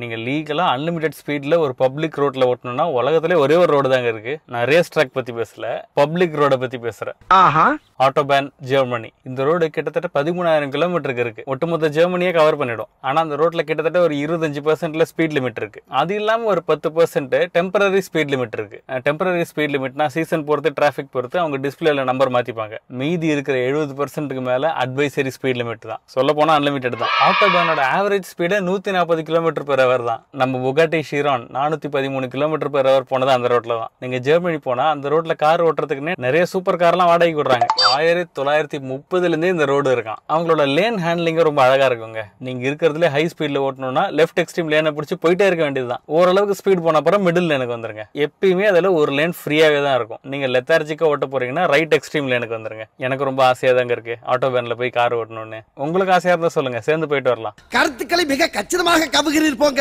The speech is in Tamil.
நீங்கள் லீகலாக அன்லிமிட்டட் ஸ்பீடில் ஒரு பப்ளிக் ரோட்டில் ஓட்டணும்னா உலகத்திலே ஒரே ஒரு ரோடு தாங்க இருக்குது நான் ரேஸ் ட்ராக் பற்றி பேசலை பப்ளிக் ரோடை பற்றி பேசுகிறேன் ஆஹா ஆட்டோபேன் ஜெர்மனி இந்த ரோடு கிட்டத்தட்ட பதிமூணாயிரம் கிலோமீட்டருக்கு இருக்கு ஒட்டுமொத்த ஜெர்மனியை கவர் பண்ணிடும் ஆனா அந்த ரோட்ல கிட்டத்தட்ட ஒரு இருபத்தஞ்சு பர்சன்ட்ல ஸ்பீட் லிமிட் இருக்கு அது இல்லாம ஒரு பத்து பர்சன்ட் டெம்பரரி ஸ்பீட் லிமிட் இருக்கு டெம்பரரி ஸ்பீட் லிமிட்னா சீசன் பொறுத்து டிராஃபிக் பொறுத்து அவங்க டிஸ்பிளேல நம்பர் மாத்திப்பாங்க மீதி இருக்கிற எழுபது பர்சன்ட்டுக்கு மேல அட்வைசரி ஸ்பீட் லிமிட் தான் சொல்ல போனா அன்லிமிட்டட் தான் ஆட்டோபேனோட ஆவரேஜ் ஸ்பீடை நூத்தி நாற்பது கிலோமீட்டர் பெர் அவர் தான் நம்ம புகாட்டி ஷீரான் நானூத்தி பதிமூணு கிலோமீட்டர் பெர் அவர் போனது அந்த ரோட்ல தான் நீங்க ஜெர்மனி போனா அந்த ரோட்ல கார் ஓட்டுறதுக்குன்னு நிறைய சூப்பர் கார்லாம் வாடகைக்கு விடுறாங்க ஆயிரத்தி தொள்ளாயிரத்தி முப்பதுலேருந்தே இந்த ரோடு இருக்கான் அவங்களோட லேன் ஹேண்ட்லிங்கும் ரொம்ப அழகாக இருக்குங்க நீங்கள் இருக்கிறதுல ஹை ஸ்பீடில் ஓட்டணும்னா லெஃப்ட் எக்ஸ்ட்ரீம் லேனை பிடிச்சி போயிட்டே இருக்க வேண்டியதுதான் ஓரளவுக்கு ஸ்பீட் போன அப்புறம் மிடில் லேனுக்கு வந்துருங்க எப்பயுமே அதில் ஒரு லேன் ஃப்ரீயாகவே தான் இருக்கும் நீங்கள் லெத்தார்ஜிக்காக ஓட்ட போகிறீங்கன்னா ரைட் எக்ஸ்ட்ரீம் லேனுக்கு வந்துருங்க எனக்கு ரொம்ப ஆசையாக தாங்க இருக்குது ஆட்டோ வேனில் போய் கார் ஓட்டணும்னு உங்களுக்கு ஆசையாக இருந்தால் சொல்லுங்கள் சேர்ந்து போயிட்டு வரலாம் கருத்துக்களை மிக கச்சிதமாக கவுகிறீர் போங்கள்